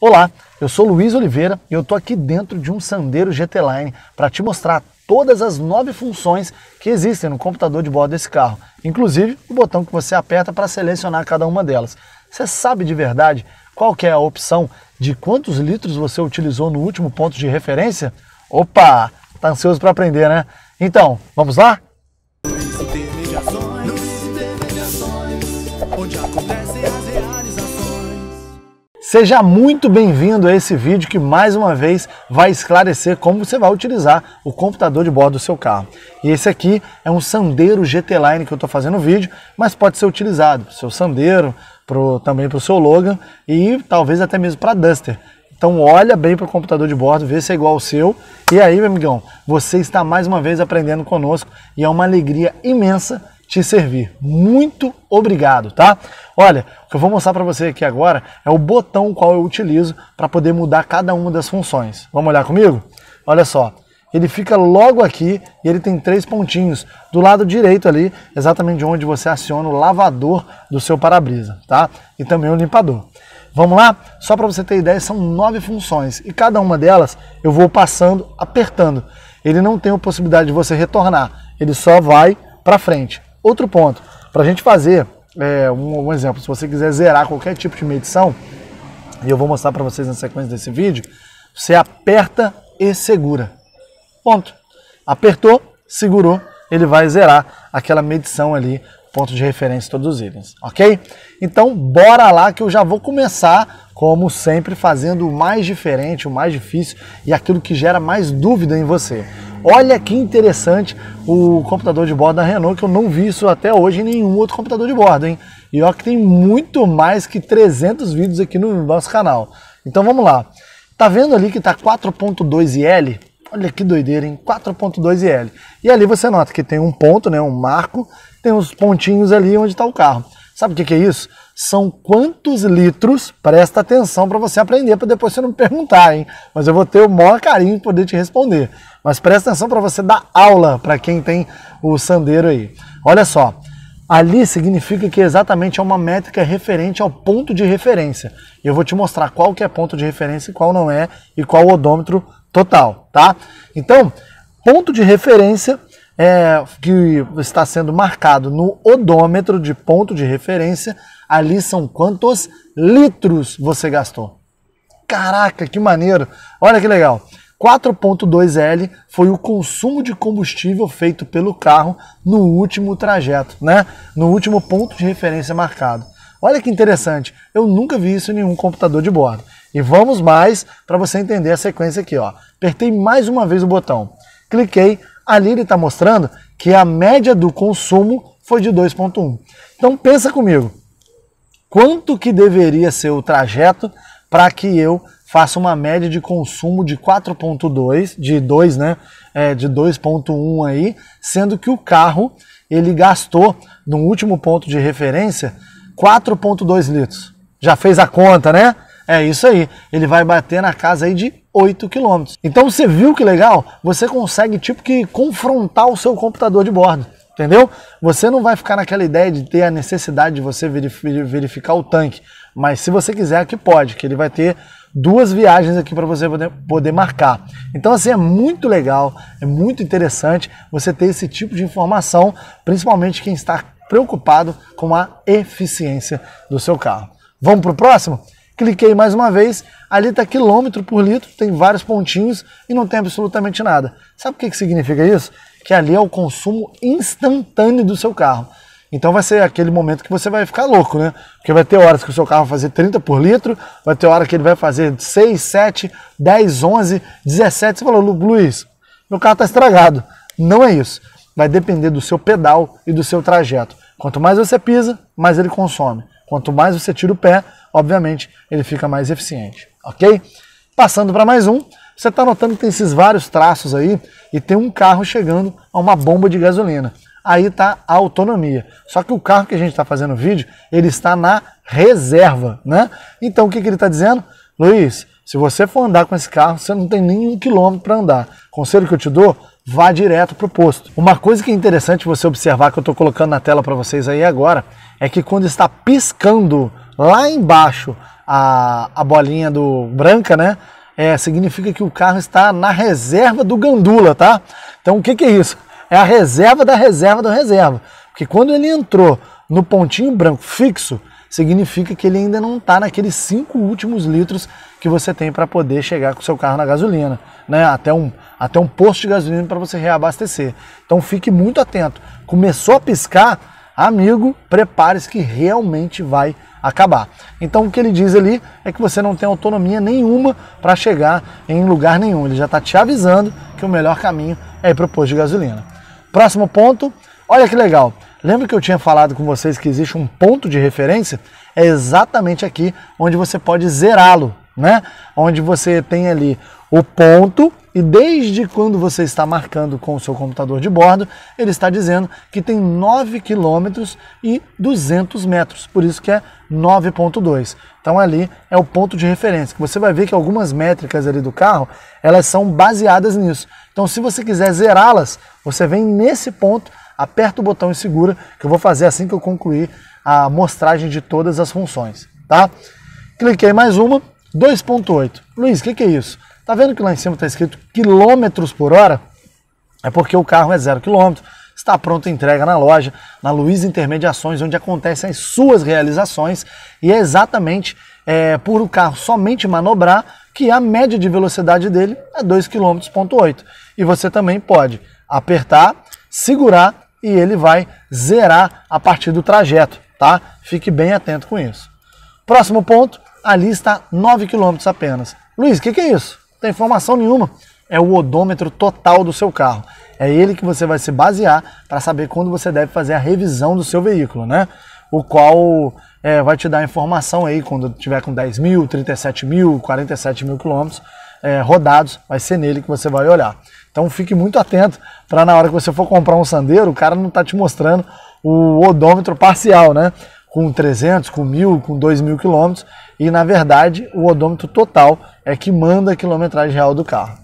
Olá, eu sou Luiz Oliveira e eu estou aqui dentro de um Sandero GT Line para te mostrar todas as nove funções que existem no computador de bordo desse carro, inclusive o botão que você aperta para selecionar cada uma delas. Você sabe de verdade qual que é a opção de quantos litros você utilizou no último ponto de referência? Opa, tá ansioso para aprender, né? Então, vamos lá? Seja muito bem-vindo a esse vídeo que mais uma vez vai esclarecer como você vai utilizar o computador de bordo do seu carro. E esse aqui é um Sandero GT Line que eu estou fazendo o vídeo, mas pode ser utilizado para o seu Sandero, pro, também para o seu Logan e talvez até mesmo para Duster. Então olha bem para o computador de bordo, vê se é igual ao seu. E aí, meu amigão, você está mais uma vez aprendendo conosco e é uma alegria imensa te servir. Muito obrigado, tá? Olha, o que eu vou mostrar para você aqui agora é o botão qual eu utilizo para poder mudar cada uma das funções. Vamos olhar comigo? Olha só, ele fica logo aqui e ele tem três pontinhos do lado direito ali, exatamente onde você aciona o lavador do seu para-brisa, tá? E também o limpador. Vamos lá? Só para você ter ideia, são nove funções e cada uma delas eu vou passando, apertando. Ele não tem a possibilidade de você retornar, ele só vai para frente outro ponto, para a gente fazer é, um, um, exemplo, se você quiser zerar qualquer tipo de medição, e eu vou mostrar para vocês na sequência desse vídeo, você aperta e segura. Ponto. Apertou, segurou, ele vai zerar aquela medição ali, ponto de referência todos os itens, ok? Então bora lá que eu já vou começar, como sempre, fazendo o mais diferente, o mais difícil e aquilo que gera mais dúvida em você. Olha que interessante o computador de bordo da Renault, que eu não vi isso até hoje em nenhum outro computador de bordo, hein? E ó que tem muito mais que 300 vídeos aqui no nosso canal. Então vamos lá. Tá vendo ali que tá 4.2 l Olha que doideira, hein? 4.2 l E ali você nota que tem um ponto, né, um marco, tem uns pontinhos ali onde está o carro. Sabe o que, que é isso? São quantos litros, presta atenção para você aprender, para depois você não me perguntar, hein? Mas eu vou ter o maior carinho em poder te responder. Mas presta atenção para você dar aula para quem tem o sandeiro aí. Olha só, ali significa que exatamente é uma métrica referente ao ponto de referência. Eu vou te mostrar qual que é ponto de referência e qual não é e qual o odômetro total, tá? Então, ponto de referência é, que está sendo marcado no odômetro de ponto de referência, ali são quantos litros você gastou. Caraca, que maneiro! Olha que legal. 4.2L foi o consumo de combustível feito pelo carro no último trajeto, né? No último ponto de referência marcado. Olha que interessante, eu nunca vi isso em nenhum computador de bordo. E vamos mais para você entender a sequência aqui, ó. Apertei mais uma vez o botão, cliquei, ali ele está mostrando que a média do consumo foi de 2.1. Então pensa comigo, quanto que deveria ser o trajeto para que eu faça uma média de consumo de 4.2, de 2, né? É, de 2.1 aí, sendo que o carro ele gastou no último ponto de referência 4.2 litros. Já fez a conta, né? É isso aí. Ele vai bater na casa aí de 8 km. Então você viu que legal? Você consegue tipo que confrontar o seu computador de bordo. Entendeu? Você não vai ficar naquela ideia de ter a necessidade de você verificar o tanque. Mas se você quiser, que pode, que ele vai ter duas viagens aqui para você poder, poder marcar. Então, assim, é muito legal, é muito interessante você ter esse tipo de informação, principalmente quem está preocupado com a eficiência do seu carro. Vamos para o próximo? Cliquei mais uma vez, ali está quilômetro por litro, tem vários pontinhos e não tem absolutamente nada. Sabe o que, que significa isso? Que ali é o consumo instantâneo do seu carro. Então vai ser aquele momento que você vai ficar louco, né? Porque vai ter horas que o seu carro vai fazer 30 por litro, vai ter hora que ele vai fazer 6, 7, 10, 11, 17. Você falou, Luiz, meu carro está estragado. Não é isso. Vai depender do seu pedal e do seu trajeto. Quanto mais você pisa, mais ele consome. Quanto mais você tira o pé, obviamente ele fica mais eficiente, ok? Passando para mais um, você está notando que tem esses vários traços aí e tem um carro chegando a uma bomba de gasolina aí está a autonomia. Só que o carro que a gente está fazendo o vídeo, ele está na reserva, né? Então o que, que ele está dizendo? Luiz, se você for andar com esse carro, você não tem nenhum quilômetro para andar. Conselho que eu te dou, vá direto para o posto. Uma coisa que é interessante você observar, que eu estou colocando na tela para vocês aí agora, é que quando está piscando lá embaixo a, a bolinha do branca, né? É, significa que o carro está na reserva do gandula, tá? Então o que, que é isso? É a reserva da reserva da reserva. Porque quando ele entrou no pontinho branco fixo, significa que ele ainda não está naqueles cinco últimos litros que você tem para poder chegar com o seu carro na gasolina, né? até, um, até um posto de gasolina para você reabastecer. Então fique muito atento. Começou a piscar, amigo, prepare-se que realmente vai acabar. Então o que ele diz ali é que você não tem autonomia nenhuma para chegar em lugar nenhum. Ele já está te avisando que o melhor caminho é ir para o posto de gasolina. Próximo ponto, olha que legal. Lembra que eu tinha falado com vocês que existe um ponto de referência? É exatamente aqui onde você pode zerá-lo né? Onde você tem ali o ponto e desde quando você está marcando com o seu computador de bordo, ele está dizendo que tem 9 quilômetros e 200 metros, por isso que é 9.2. Então ali é o ponto de referência. Você vai ver que algumas métricas ali do carro, elas são baseadas nisso. Então se você quiser zerá-las, você vem nesse ponto, aperta o botão e segura, que eu vou fazer assim que eu concluir a mostragem de todas as funções, tá? Cliquei mais uma, 2.8. Luiz, o que, que, é isso? Tá vendo que lá em cima está escrito quilômetros por hora? É porque o carro é zero quilômetro, está a entrega na loja, na Luiz Intermediações, onde acontecem as suas realizações, e é exatamente é, por o carro somente manobrar que a média de velocidade dele é 2,8 km. E você também pode apertar, segurar e ele vai zerar a partir do trajeto, tá? Fique bem atento com isso. Próximo ponto, ali está 9 km apenas. Luiz, o que, que é isso? Não tem informação nenhuma. É o odômetro total do seu carro. É ele que você vai se basear para saber quando você deve fazer a revisão do seu veículo, né? O qual é, vai te dar informação aí quando tiver com 10 mil, 37 mil, 47 mil quilômetros é, rodados, vai ser nele que você vai olhar. Então fique muito atento para na hora que você for comprar um sandeiro, o cara não tá te mostrando o odômetro parcial, né? com 300, com 1.000, com 2.000 quilômetros e na verdade o odômetro total é que manda a quilometragem real do carro.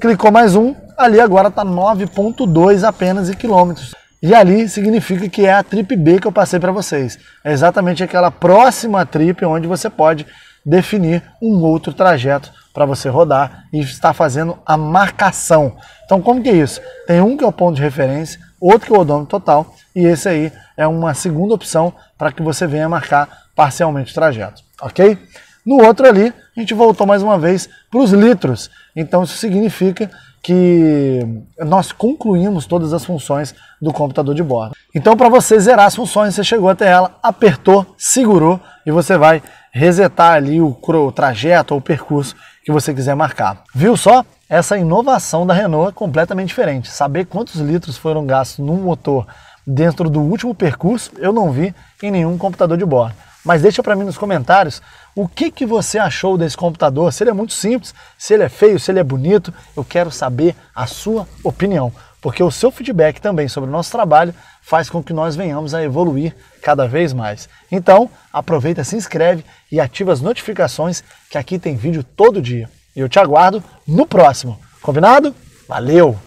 Clicou mais um, ali agora está 9.2 apenas em quilômetros. E ali significa que é a trip B que eu passei para vocês. É exatamente aquela próxima trip onde você pode definir um outro trajeto para você rodar e estar fazendo a marcação. Então, como que é isso? Tem um que é o ponto de referência, outro que é o odômetro total e esse aí é uma segunda opção para que você venha marcar parcialmente o trajeto, ok? No outro ali, a gente voltou mais uma vez para os litros. Então isso significa que nós concluímos todas as funções do computador de bordo. Então para você zerar as funções, você chegou até ela, apertou, segurou e você vai resetar ali o trajeto ou o percurso que você quiser marcar. Viu só? Essa inovação da Renault é completamente diferente. Saber quantos litros foram gastos num motor dentro do último percurso, eu não vi em nenhum computador de bordo. Mas deixa para mim nos comentários o que, que você achou desse computador, se ele é muito simples, se ele é feio, se ele é bonito, eu quero saber a sua opinião, porque o seu feedback também sobre o nosso trabalho faz com que nós venhamos a evoluir cada vez mais. Então, aproveita, se inscreve e ativa as notificações que aqui tem vídeo todo dia. E eu te aguardo no próximo. Combinado? Valeu!